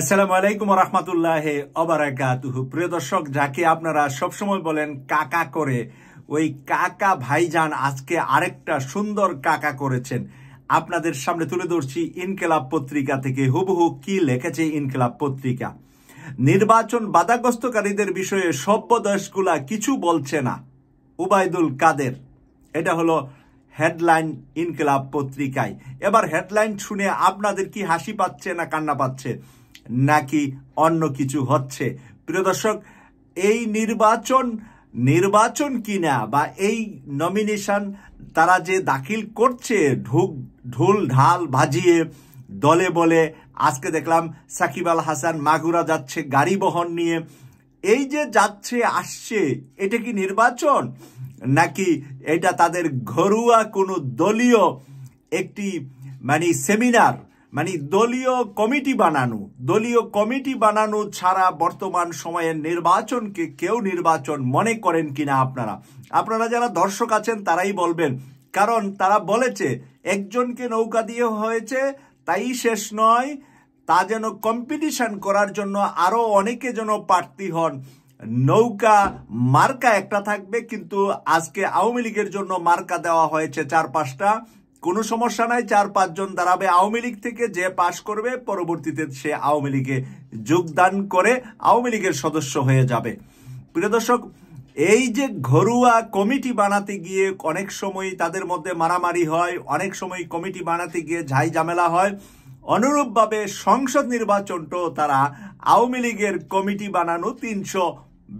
আসসালামু আলাইকুম রহমতুল্লাহ অবরাকাতুহু প্রিয় দর্শক যাকে আপনারা সবসময় বলেন কাকা করে ওই কাকা ভাইজান আজকে আরেকটা সুন্দর কাকা করেছেন আপনাদের সামনে তুলে ধরছি ইনকেলাব পত্রিকা থেকে হুবহু কি লেখেছে ইনকেলাব পত্রিকা নির্বাচন বাধাগ্রস্তকারীদের বিষয়ে সভ্য দেশগুলা কিছু বলছে না উবায়দুল কাদের এটা হলো হেডলাইন ইনকেলাব পত্রিকায় এবার হেডলাইন শুনে আপনাদের কি হাসি পাচ্ছে না কান্না পাচ্ছে নাকি অন্য কিছু হচ্ছে প্রিয় দর্শক এই নির্বাচন নির্বাচন কিনা বা এই নমিনেশন তারা যে দাখিল করছে ঢুক ঢোল ঢাল ভাজিয়ে দলে বলে আজকে দেখলাম সাকিব আল হাসান মাগুরা যাচ্ছে গাড়ি বহন নিয়ে এই যে যাচ্ছে আসছে এটা কি নির্বাচন নাকি এটা তাদের ঘরোয়া কোনো দলীয় একটি মানে সেমিনার মানে দলীয় কমিটি বানানো দলীয় কমিটি বানানো ছাড়া বর্তমান সময়ের নির্বাচনকে কেউ নির্বাচন মনে করেন কিনা আপনারা আপনারা যারা দর্শক আছেন তারাই বলবেন কারণ তারা বলেছে একজনকে নৌকা দিয়ে হয়েছে তাই শেষ নয় তা যেন কম্পিটিশন করার জন্য আরও অনেকে যেন প্রার্থী হন নৌকা মার্কা একটা থাকবে কিন্তু আজকে আওয়ামী লীগের জন্য মার্কা দেওয়া হয়েছে চার পাঁচটা কোনো সমস্যা নাই চার পাঁচজন দাঁড়াবে আওয়ামী লীগ থেকে যে পাশ করবে পরবর্তীতে সে আওয়ামী লীগে যোগদান করে আওয়ামী লীগের সদস্য হয়ে যাবে প্রিয় দর্শক এই যে ঘরোয়া কমিটি বানাতে গিয়ে অনেক সময় তাদের মধ্যে মারামারি হয় অনেক সময় কমিটি বানাতে গিয়ে ঝাই ঝামেলা হয় অনুরূপভাবে সংসদ নির্বাচনটাও তারা আওয়ামী লীগের কমিটি বানানো তিনশো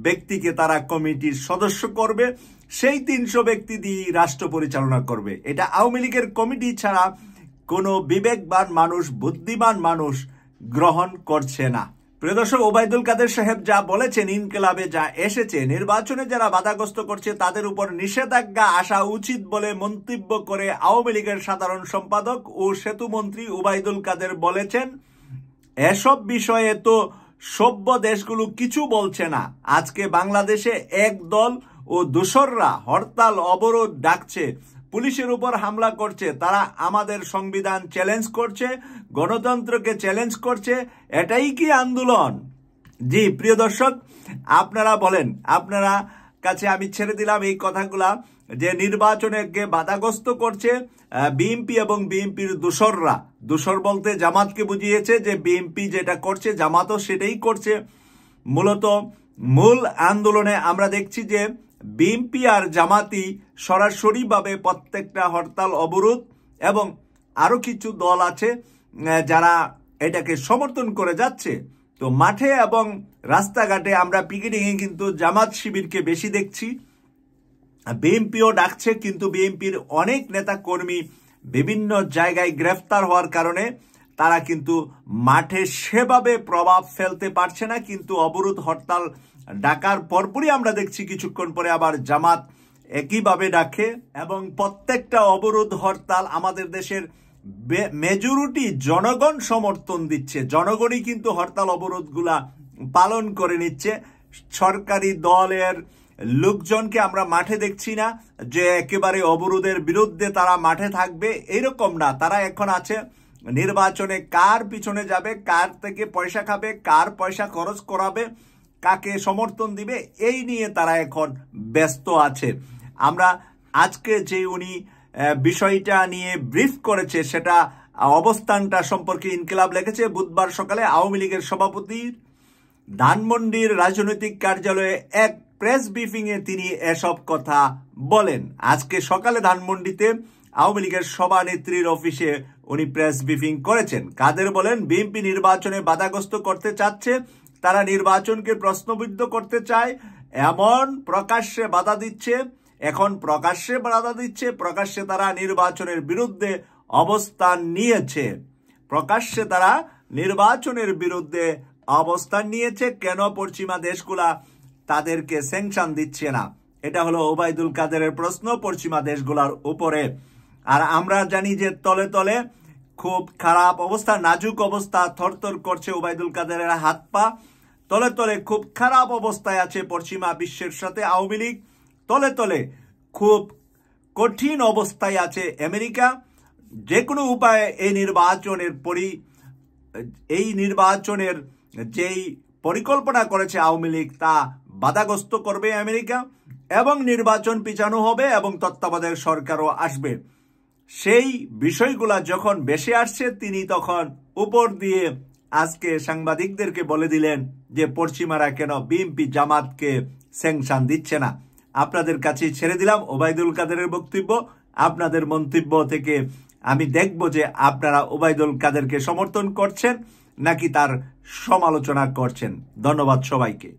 ব্যক্তিকে তারা কমিটির সদস্য করবে সেই তিনশো ব্যক্তি দিয়ে রাষ্ট্র পরিচালনা করবে এটা আওয়ামী লীগের কমিটি ছাড়া কোনো বিবেকবান মানুষ বুদ্ধিমান মানুষ গ্রহণ করছে না প্রিয়দর্শক ওবায়দুল কাদের সাহেব যা বলেছেন ইনকলাবে যা এসেছে নির্বাচনে যারা বাধাগ্রস্ত করছে তাদের উপর নিষেধাজ্ঞা আসা উচিত বলে মন্তব্য করে আওয়ামী লীগের সাধারণ সম্পাদক ও সেতুমন্ত্রী ওবায়দুল কাদের বলেছেন এসব বিষয়ে তো সভ্য দেশগুলো কিছু বলছে না আজকে বাংলাদেশে এক দল ও দোসররা হরতাল অবরোধ ডাকছে পুলিশের উপর হামলা করছে তারা আমাদের সংবিধান চ্যালেঞ্জ করছে গণতন্ত্রকে চ্যালেঞ্জ করছে এটাই কি আন্দোলন জি প্রিয় দর্শক আপনারা বলেন আপনারা কাছে আমি ছেড়ে দিলাম এই কথাগুলা যে নির্বাচনেকে বাধাগ্রস্ত করছে বিএমপি এবং বিএনপির দোসররা দোসর বলতে জামাতকে বুঝিয়েছে যে বিএমপি যেটা করছে জামাতও সেটাই করছে মূলত মূল আন্দোলনে আমরা দেখছি যে বিএনপি আর জামাতি সরাসরিভাবে প্রত্যেকটা হরতাল অবরোধ এবং আরও কিছু দল আছে যারা এটাকে সমর্থন করে যাচ্ছে তো মাঠে এবং রাস্তাঘাটে আমরা পিকেটিংয়ে কিন্তু জামাত শিবিরকে বেশি দেখছি বিএনপিও ডাকছে কিন্তু বিএনপির অনেক নেতা কর্মী বিভিন্ন জায়গায় গ্রেফতার হওয়ার কারণে তারা কিন্তু মাঠে সেভাবে প্রভাব ফেলতে পারছে না কিন্তু অবরোধ হরতাল ডাকার পরপরই আমরা দেখছি কিছুক্ষণ পরে আবার জামাত একইভাবে ডাকে এবং প্রত্যেকটা অবরোধ হরতাল আমাদের দেশের মেজরিটি জনগণ সমর্থন দিচ্ছে জনগণই কিন্তু হরতাল অবরোধগুলা পালন করে নিচ্ছে সরকারি দলের লোকজনকে আমরা মাঠে দেখছি না যে একেবারে অবরোধের বিরুদ্ধে তারা মাঠে থাকবে এরকম না তারা এখন আছে নির্বাচনে কার পিছনে যাবে কার থেকে পয়সা খাবে কার পয়সা খরচ করাবে কাকে সমর্থন দিবে এই নিয়ে তারা এখন ব্যস্ত আছে আমরা আজকে যে উনি বিষয়টা নিয়ে ব্রিফ করেছে সেটা অবস্থানটা সম্পর্কে ইনকিলাব লেখেছে বুধবার সকালে আওয়ামী লীগের সভাপতির ধানমন্ডির রাজনৈতিক কার্যালয়ে এক প্রেস ব্রিফিংয়ে তিনি এসব কথা বলেন আজকে সকালে ধানমন্ডিতে আওয়ামী লীগের সভানেত্রীর অফিসে উনি প্রেস ব্রিফিং করেছেন কাদের বলেন বিএনপি নির্বাচনে বাধাগ্রস্ত করতে চাচ্ছে তারা নির্বাচনকে প্রশ্নবিদ্ধ করতে চায় এমন প্রকাশ্যে বাধা দিচ্ছে এখন প্রকাশ্যে বাধা দিচ্ছে প্রকাশ্যে তারা নির্বাচনের বিরুদ্ধে অবস্থান নিয়েছে প্রকাশ্যে তারা নির্বাচনের বিরুদ্ধে অবস্থান নিয়েছে কেন পশ্চিমা দেশগুলা তাদেরকে স্যাংশন দিচ্ছে না এটা হলো ওবায়দুল কাদেরের প্রশ্ন পশ্চিমা দেশগুলার উপরে আর আমরা জানি যে তলে তলে খুব খারাপ অবস্থা নাজুক অবস্থা থরথর করছে ওবায়দুল কাদেরের হাত পা তলে তলে খুব খারাপ অবস্থায় আছে পশ্চিমা বিশ্বের সাথে আওয়ামী লীগ তলে তলে খুব কঠিন অবস্থায় আছে আমেরিকা যে কোনো উপায়ে এই নির্বাচনের পরি এই নির্বাচনের যেই পরিকল্পনা করেছে আওয়ামী লীগ তা বাধাগ্রস্ত করবে আমেরিকা এবং নির্বাচন পিছানো হবে এবং তত্ত্বাবধায়ক সরকারও আসবে সেই বিষয়গুলা যখন বেশি আসছে তিনি তখন উপর দিয়ে আজকে সাংবাদিকদেরকে বলে দিলেন যে পশ্চিমারা কেন বিএনপি জামাতকে স্যাংশন দিচ্ছে না আপনাদের কাছে ছেড়ে দিলাম ওবায়দুল কাদেরের বক্তব্য আপনাদের মন্তব্য থেকে আমি দেখব যে আপনারা ওবায়দুল কাদেরকে সমর্থন করছেন নাকি তার সমালোচনা করছেন ধন্যবাদ সবাইকে